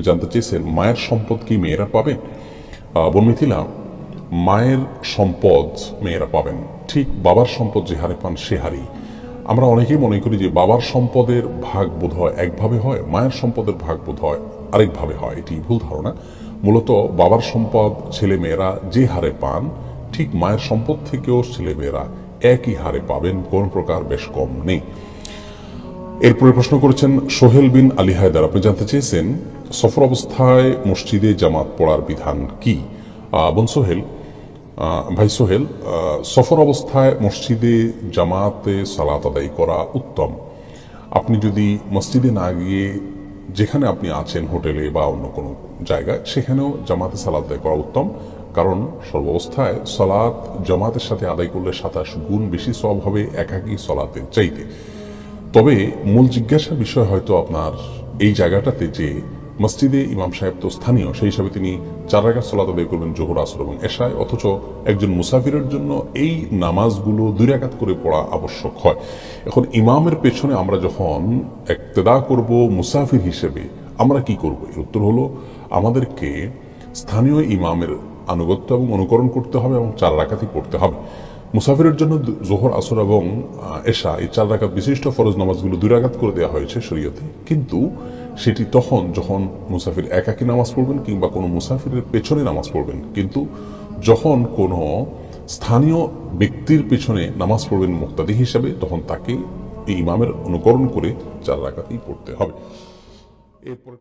আপনি জানতে চেয়েছেন মায়ের সম্পদ কি মেয়েরা পাবে বোন মিথিলা মায়ের সম্পদ মেয়েরা পাবেন ঠিক বাবার সম্পদ যে হারে পান সে হারেই আমরা অনেকেই মনে করি যে বাবার সম্পদের ভাগ বোধ হয় একভাবে হয় মায়ের সম্পদের ভাগ বোধ হয় আরেকভাবে হয় এটি ভুল ধারণা মূলত বাবার সম্পদ ছেলে মেয়েরা যে হারে পান ঠিক মায়ের সম্পদ থেকেও ছেলে মেয়েরা একই হারে পাবেন কোন প্রকার বেশ কম নেই এরপরে প্রশ্ন করেছেন সোহেল বিন আলী হায়দার আপনি জানতে চেয়েছেন সফর অবস্থায় মসজিদে জামাত পড়ার বিধান কি বোন সোহেল ভাই সোহেল সফর অবস্থায় মসজিদে জামাতে সালাত আদায় করা উত্তম আপনি যদি মসজিদে না গিয়ে যেখানে আপনি আছেন হোটেলে বা অন্য কোনো জায়গায় সেখানেও জামাতে সালাত আদায় করা উত্তম কারণ সর্বাবস্থায় সলাৎ জামাতের সাথে আদায় করলে সাতাশ গুণ বেশি সব হবে একাকি সলাতে চাইতে তবে মূল জিজ্ঞাসা বিষয় হয়তো আপনার এই জায়গাটাতে যে মসজিদে ইমাম সাহেব তো স্থানীয় সেই হিসাবে তিনি চার রাখার সলাত আদায় করবেন জোহর আসর এবং এশায় অথচ একজন মুসাফিরের জন্য এই নামাজগুলো দুই রাকাত করে পড়া আবশ্যক হয় এখন ইমামের পেছনে আমরা যখন একতেদা করব মুসাফির হিসেবে আমরা কি করব এর উত্তর হলো আমাদেরকে স্থানীয় ইমামের আনুগত্য এবং অনুকরণ করতে হবে এবং চার রাকাতই পড়তে হবে মুসাফিরের জন্য জোহর আসর এবং এশা এই চার রাখা বিশিষ্ট ফরজ নামাজগুলো দুই করে দেওয়া হয়েছে শরীয়তে কিন্তু সেটি তখন যখন মুসাফির একাকি নামাজ পড়বেন কিংবা কোনো মুসাফিরের পেছনে নামাজ পড়বেন কিন্তু যখন কোনো স্থানীয় ব্যক্তির পেছনে নামাজ পড়বেন মুক্তাদি হিসাবে তখন তাকে এই ইমামের অনুকরণ করে চার রাখাতেই পড়তে হবে এরপরে